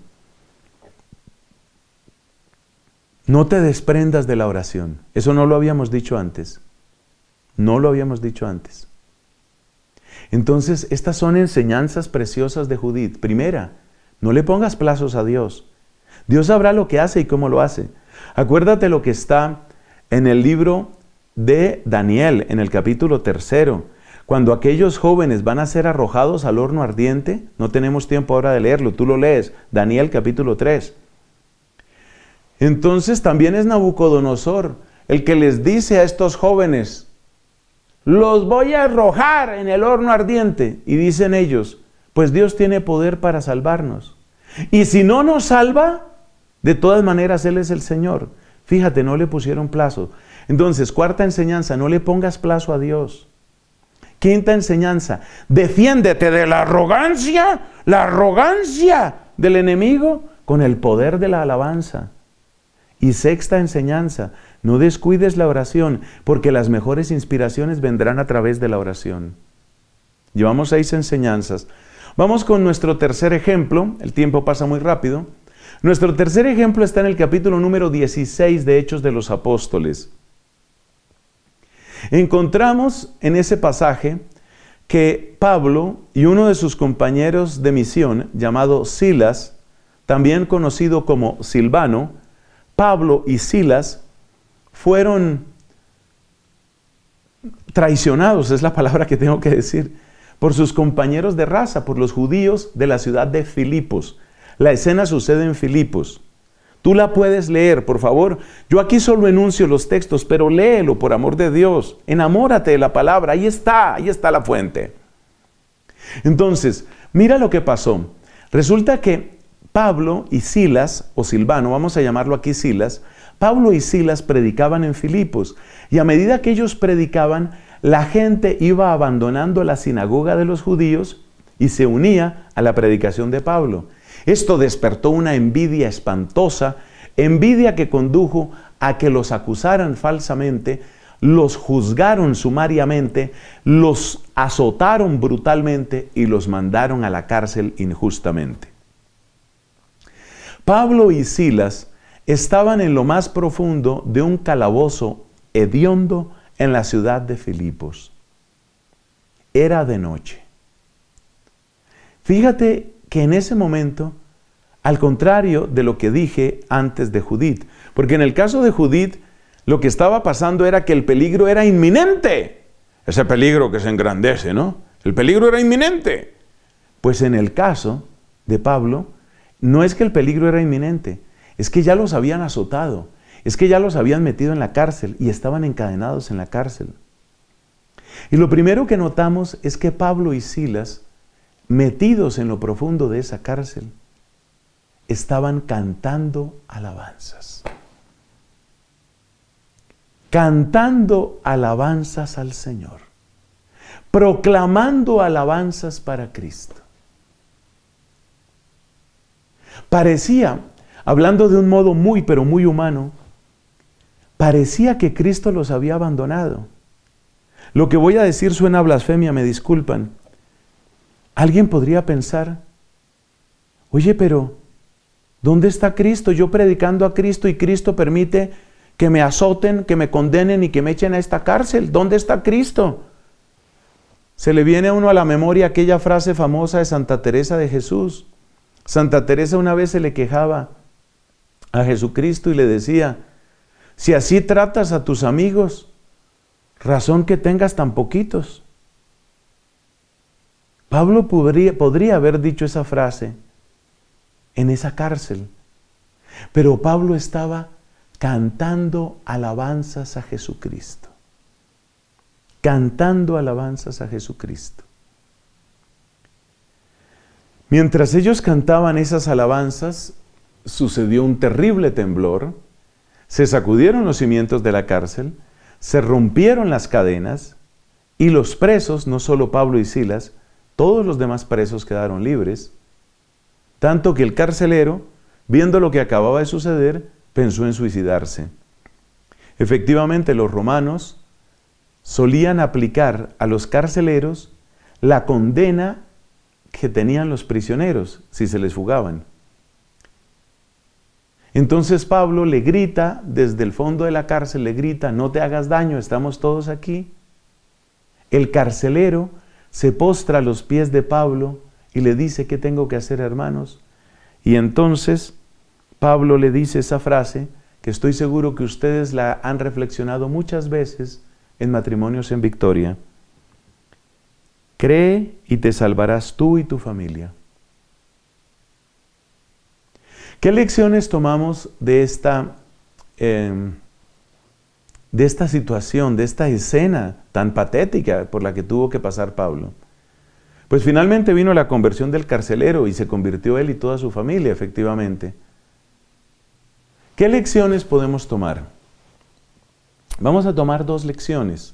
No te desprendas de la oración. Eso no lo habíamos dicho antes. No lo habíamos dicho antes. Entonces, estas son enseñanzas preciosas de Judith. Primera, no le pongas plazos a Dios. Dios sabrá lo que hace y cómo lo hace. Acuérdate lo que está en el libro de Daniel, en el capítulo tercero, cuando aquellos jóvenes van a ser arrojados al horno ardiente, no tenemos tiempo ahora de leerlo, tú lo lees, Daniel capítulo 3. Entonces también es Nabucodonosor el que les dice a estos jóvenes, los voy a arrojar en el horno ardiente. Y dicen ellos, pues Dios tiene poder para salvarnos. Y si no nos salva, de todas maneras Él es el Señor. Fíjate, no le pusieron plazo. Entonces, cuarta enseñanza, no le pongas plazo a Dios. Quinta enseñanza, defiéndete de la arrogancia, la arrogancia del enemigo con el poder de la alabanza. Y sexta enseñanza, no descuides la oración, porque las mejores inspiraciones vendrán a través de la oración. Llevamos seis enseñanzas. Vamos con nuestro tercer ejemplo, el tiempo pasa muy rápido. Nuestro tercer ejemplo está en el capítulo número 16 de Hechos de los Apóstoles. Encontramos en ese pasaje que Pablo y uno de sus compañeros de misión, llamado Silas, también conocido como Silvano, Pablo y Silas fueron traicionados, es la palabra que tengo que decir, por sus compañeros de raza, por los judíos de la ciudad de Filipos. La escena sucede en Filipos. Tú la puedes leer, por favor. Yo aquí solo enuncio los textos, pero léelo, por amor de Dios. Enamórate de la palabra. Ahí está, ahí está la fuente. Entonces, mira lo que pasó. Resulta que Pablo y Silas, o Silvano, vamos a llamarlo aquí Silas, Pablo y Silas predicaban en Filipos. Y a medida que ellos predicaban, la gente iba abandonando la sinagoga de los judíos y se unía a la predicación de Pablo. Esto despertó una envidia espantosa, envidia que condujo a que los acusaran falsamente, los juzgaron sumariamente, los azotaron brutalmente y los mandaron a la cárcel injustamente. Pablo y Silas estaban en lo más profundo de un calabozo hediondo en la ciudad de Filipos. Era de noche. Fíjate que en ese momento, al contrario de lo que dije antes de Judith, porque en el caso de Judith, lo que estaba pasando era que el peligro era inminente. Ese peligro que se engrandece, ¿no? El peligro era inminente. Pues en el caso de Pablo, no es que el peligro era inminente, es que ya los habían azotado, es que ya los habían metido en la cárcel y estaban encadenados en la cárcel. Y lo primero que notamos es que Pablo y Silas metidos en lo profundo de esa cárcel, estaban cantando alabanzas. Cantando alabanzas al Señor. Proclamando alabanzas para Cristo. Parecía, hablando de un modo muy, pero muy humano, parecía que Cristo los había abandonado. Lo que voy a decir suena blasfemia, me disculpan, Alguien podría pensar, oye, pero ¿dónde está Cristo? Yo predicando a Cristo y Cristo permite que me azoten, que me condenen y que me echen a esta cárcel. ¿Dónde está Cristo? Se le viene a uno a la memoria aquella frase famosa de Santa Teresa de Jesús. Santa Teresa una vez se le quejaba a Jesucristo y le decía, si así tratas a tus amigos, razón que tengas tan poquitos. Pablo podría, haber dicho esa frase en esa cárcel, pero Pablo estaba cantando alabanzas a Jesucristo, cantando alabanzas a Jesucristo. Mientras ellos cantaban esas alabanzas, sucedió un terrible temblor, se sacudieron los cimientos de la cárcel, se rompieron las cadenas y los presos, no solo Pablo y Silas, todos los demás presos quedaron libres, tanto que el carcelero, viendo lo que acababa de suceder, pensó en suicidarse. Efectivamente, los romanos solían aplicar a los carceleros la condena que tenían los prisioneros si se les fugaban. Entonces Pablo le grita desde el fondo de la cárcel, le grita, no te hagas daño, estamos todos aquí. El carcelero se postra a los pies de Pablo y le dice, ¿qué tengo que hacer hermanos? Y entonces Pablo le dice esa frase que estoy seguro que ustedes la han reflexionado muchas veces en matrimonios en victoria. Cree y te salvarás tú y tu familia. ¿Qué lecciones tomamos de esta em, de esta situación, de esta escena tan patética por la que tuvo que pasar Pablo. Pues finalmente vino la conversión del carcelero y se convirtió él y toda su familia, efectivamente. ¿Qué lecciones podemos tomar? Vamos a tomar dos lecciones.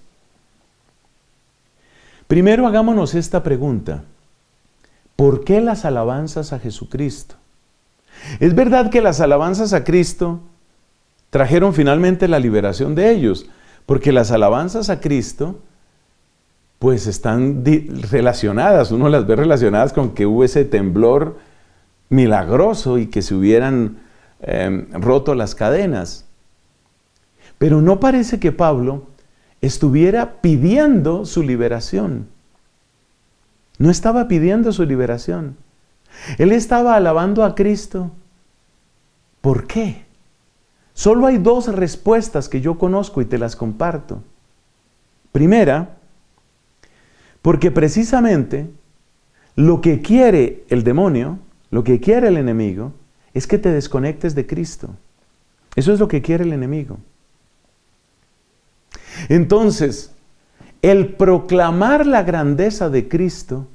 Primero hagámonos esta pregunta. ¿Por qué las alabanzas a Jesucristo? Es verdad que las alabanzas a Cristo trajeron finalmente la liberación de ellos, porque las alabanzas a Cristo pues están relacionadas, uno las ve relacionadas con que hubo ese temblor milagroso y que se hubieran em, roto las cadenas. Pero no parece que Pablo estuviera pidiendo su liberación. No estaba pidiendo su liberación. Él estaba alabando a Cristo. ¿Por qué? Solo hay dos respuestas que yo conozco y te las comparto. Primera, porque precisamente lo que quiere el demonio, lo que quiere el enemigo, es que te desconectes de Cristo. Eso es lo que quiere el enemigo. Entonces, el proclamar la grandeza de Cristo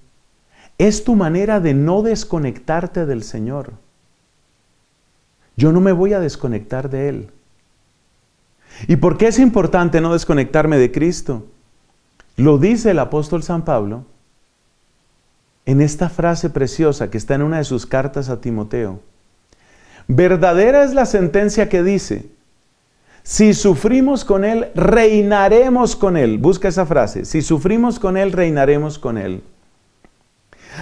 es tu manera de no desconectarte del Señor. Yo no me voy a desconectar de Él. ¿Y por qué es importante no desconectarme de Cristo? Lo dice el apóstol San Pablo en esta frase preciosa que está en una de sus cartas a Timoteo. Verdadera es la sentencia que dice, si sufrimos con Él, reinaremos con Él. Busca esa frase, si sufrimos con Él, reinaremos con Él.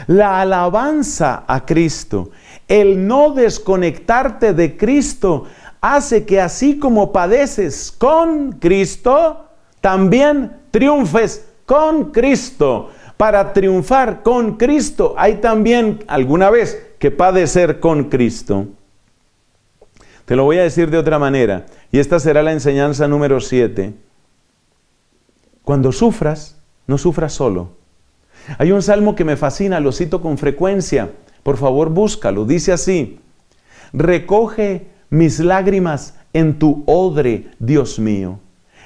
La alabanza a Cristo el no desconectarte de Cristo hace que así como padeces con Cristo, también triunfes con Cristo. Para triunfar con Cristo hay también alguna vez que padecer con Cristo. Te lo voy a decir de otra manera, y esta será la enseñanza número 7. Cuando sufras, no sufras solo. Hay un salmo que me fascina, lo cito con frecuencia, por favor, búscalo. Dice así, recoge mis lágrimas en tu odre, Dios mío.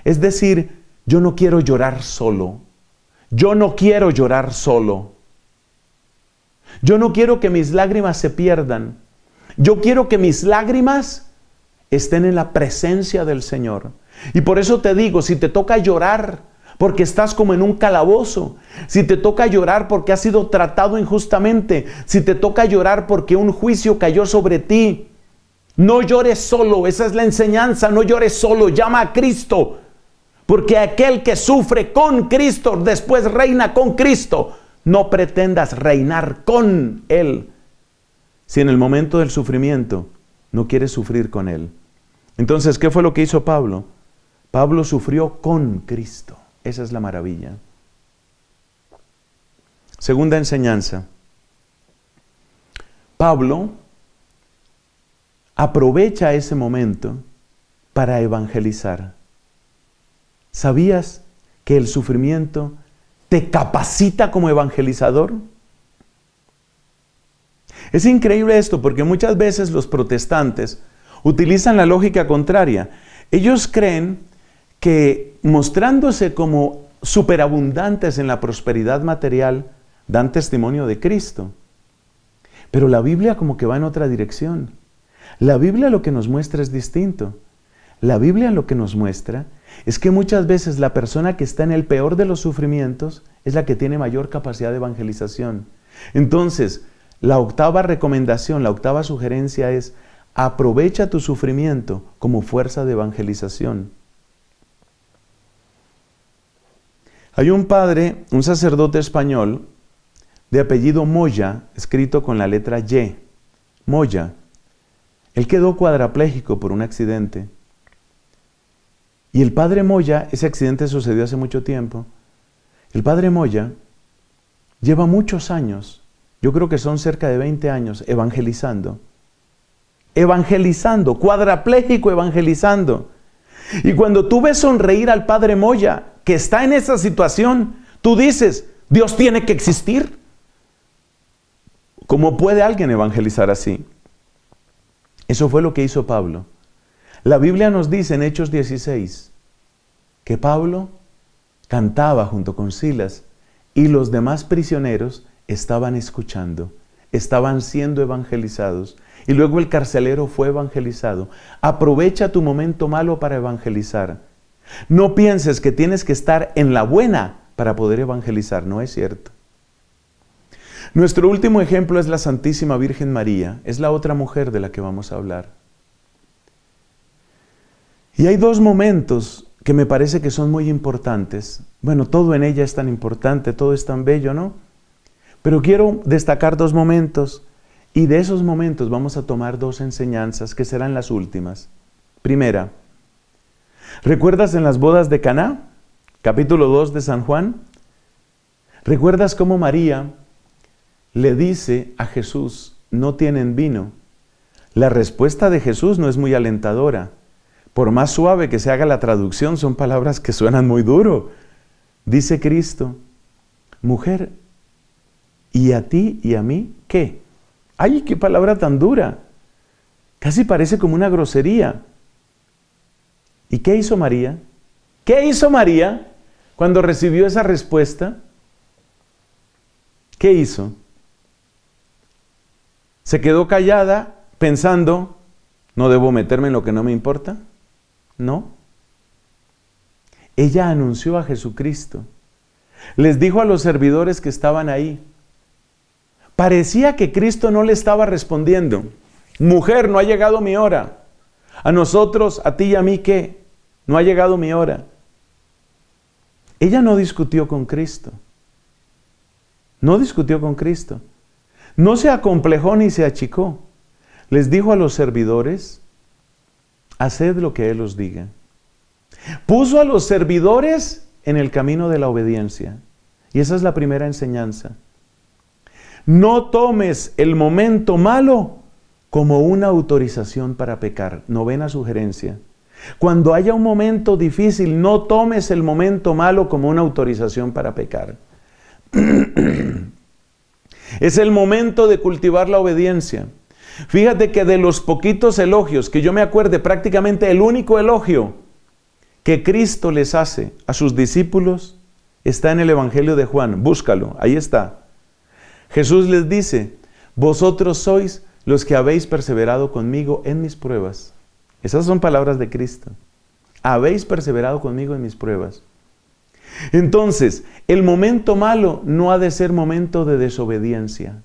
Es decir, yo no quiero llorar solo. Yo no quiero llorar solo. Yo no quiero que mis lágrimas se pierdan. Yo quiero que mis lágrimas estén en la presencia del Señor. Y por eso te digo, si te toca llorar, porque estás como en un calabozo, si te toca llorar porque has sido tratado injustamente, si te toca llorar porque un juicio cayó sobre ti, no llores solo, esa es la enseñanza, no llores solo, llama a Cristo, porque aquel que sufre con Cristo, después reina con Cristo, no pretendas reinar con Él. Si en el momento del sufrimiento no quieres sufrir con Él. Entonces, ¿qué fue lo que hizo Pablo? Pablo sufrió con Cristo. Esa es la maravilla. Segunda enseñanza. Pablo aprovecha ese momento para evangelizar. ¿Sabías que el sufrimiento te capacita como evangelizador? Es increíble esto porque muchas veces los protestantes utilizan la lógica contraria. Ellos creen que mostrándose como superabundantes en la prosperidad material, dan testimonio de Cristo. Pero la Biblia como que va en otra dirección. La Biblia lo que nos muestra es distinto. La Biblia lo que nos muestra es que muchas veces la persona que está en el peor de los sufrimientos es la que tiene mayor capacidad de evangelización. Entonces, la octava recomendación, la octava sugerencia es, aprovecha tu sufrimiento como fuerza de evangelización. Hay un padre, un sacerdote español, de apellido Moya, escrito con la letra Y, Moya. Él quedó cuadraplégico por un accidente. Y el padre Moya, ese accidente sucedió hace mucho tiempo, el padre Moya lleva muchos años, yo creo que son cerca de 20 años, evangelizando. Evangelizando, cuadraplégico evangelizando. Y cuando tú ves sonreír al padre Moya, que está en esa situación, tú dices, Dios tiene que existir. ¿Cómo puede alguien evangelizar así? Eso fue lo que hizo Pablo. La Biblia nos dice en Hechos 16 que Pablo cantaba junto con Silas y los demás prisioneros estaban escuchando, estaban siendo evangelizados. Y luego el carcelero fue evangelizado. Aprovecha tu momento malo para evangelizar. No pienses que tienes que estar en la buena para poder evangelizar, no es cierto. Nuestro último ejemplo es la Santísima Virgen María, es la otra mujer de la que vamos a hablar. Y hay dos momentos que me parece que son muy importantes. Bueno, todo en ella es tan importante, todo es tan bello, ¿no? Pero quiero destacar dos momentos y de esos momentos vamos a tomar dos enseñanzas que serán las últimas. Primera, ¿Recuerdas en las bodas de Caná, capítulo 2 de San Juan? ¿Recuerdas cómo María le dice a Jesús, no tienen vino? La respuesta de Jesús no es muy alentadora. Por más suave que se haga la traducción, son palabras que suenan muy duro. Dice Cristo, mujer, ¿y a ti y a mí qué? ¡Ay, qué palabra tan dura! Casi parece como una grosería. ¿Y qué hizo María? ¿Qué hizo María cuando recibió esa respuesta? ¿Qué hizo? ¿Se quedó callada pensando, no debo meterme en lo que no me importa? No. Ella anunció a Jesucristo. Les dijo a los servidores que estaban ahí. Parecía que Cristo no le estaba respondiendo. Mujer, no ha llegado mi hora. A nosotros, a ti y a mí, ¿qué? No ha llegado mi hora. Ella no discutió con Cristo. No discutió con Cristo. No se acomplejó ni se achicó. Les dijo a los servidores, haced lo que Él os diga. Puso a los servidores en el camino de la obediencia. Y esa es la primera enseñanza. No tomes el momento malo como una autorización para pecar. Novena sugerencia. Cuando haya un momento difícil, no tomes el momento malo como una autorización para pecar. es el momento de cultivar la obediencia. Fíjate que de los poquitos elogios que yo me acuerde, prácticamente el único elogio que Cristo les hace a sus discípulos está en el Evangelio de Juan. Búscalo, ahí está. Jesús les dice, vosotros sois los que habéis perseverado conmigo en mis pruebas. Esas son palabras de Cristo. Habéis perseverado conmigo en mis pruebas. Entonces, el momento malo no ha de ser momento de desobediencia.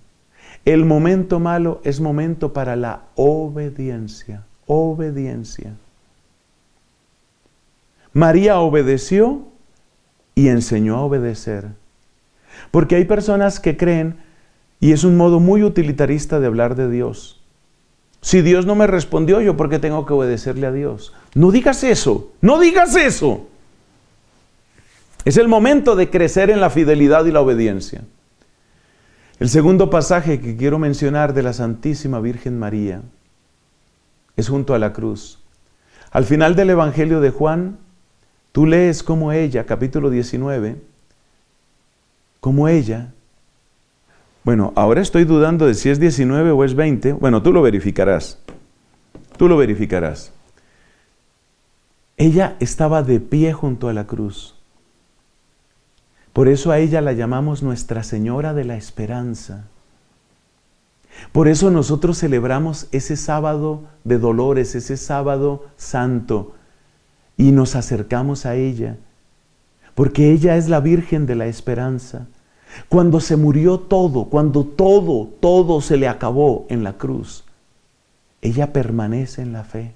El momento malo es momento para la obediencia, obediencia. María obedeció y enseñó a obedecer. Porque hay personas que creen, y es un modo muy utilitarista de hablar de Dios, si Dios no me respondió, ¿yo por qué tengo que obedecerle a Dios? No digas eso, no digas eso. Es el momento de crecer en la fidelidad y la obediencia. El segundo pasaje que quiero mencionar de la Santísima Virgen María es junto a la cruz. Al final del Evangelio de Juan, tú lees como ella, capítulo 19, como ella bueno, ahora estoy dudando de si es 19 o es 20. Bueno, tú lo verificarás. Tú lo verificarás. Ella estaba de pie junto a la cruz. Por eso a ella la llamamos Nuestra Señora de la Esperanza. Por eso nosotros celebramos ese sábado de dolores, ese sábado santo, y nos acercamos a ella, porque ella es la Virgen de la Esperanza, cuando se murió todo, cuando todo, todo se le acabó en la cruz, ella permanece en la fe.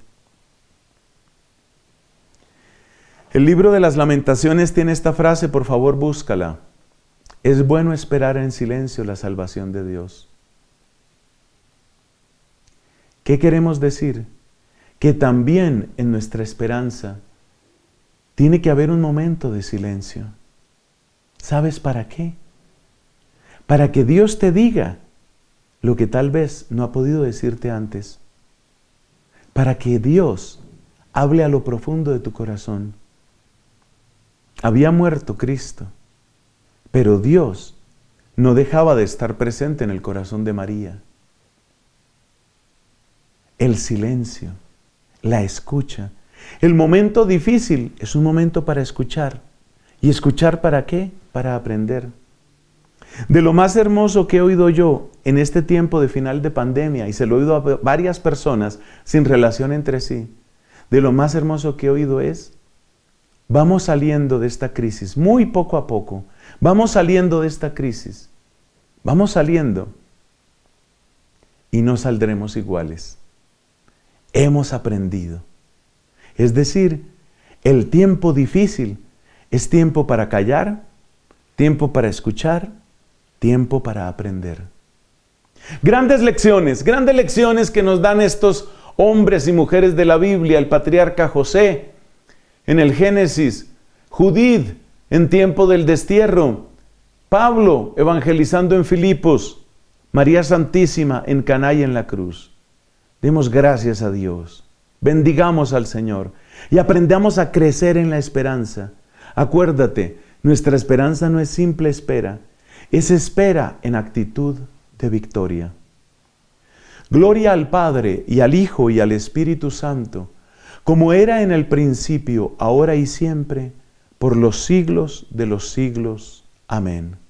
El libro de las lamentaciones tiene esta frase, por favor búscala. Es bueno esperar en silencio la salvación de Dios. ¿Qué queremos decir? Que también en nuestra esperanza tiene que haber un momento de silencio. ¿Sabes para qué? para que Dios te diga lo que tal vez no ha podido decirte antes, para que Dios hable a lo profundo de tu corazón. Había muerto Cristo, pero Dios no dejaba de estar presente en el corazón de María. El silencio, la escucha. El momento difícil es un momento para escuchar. ¿Y escuchar para qué? Para aprender. De lo más hermoso que he oído yo en este tiempo de final de pandemia, y se lo he oído a varias personas sin relación entre sí, de lo más hermoso que he oído es, vamos saliendo de esta crisis, muy poco a poco, vamos saliendo de esta crisis, vamos saliendo y no saldremos iguales. Hemos aprendido. Es decir, el tiempo difícil es tiempo para callar, tiempo para escuchar, tiempo para aprender. Grandes lecciones, grandes lecciones que nos dan estos hombres y mujeres de la Biblia, el patriarca José en el Génesis, Judith en tiempo del destierro, Pablo evangelizando en Filipos, María Santísima en Caná y en la cruz. Demos gracias a Dios, bendigamos al Señor y aprendamos a crecer en la esperanza. Acuérdate, nuestra esperanza no es simple espera, es espera en actitud de victoria. Gloria al Padre y al Hijo y al Espíritu Santo, como era en el principio, ahora y siempre, por los siglos de los siglos. Amén.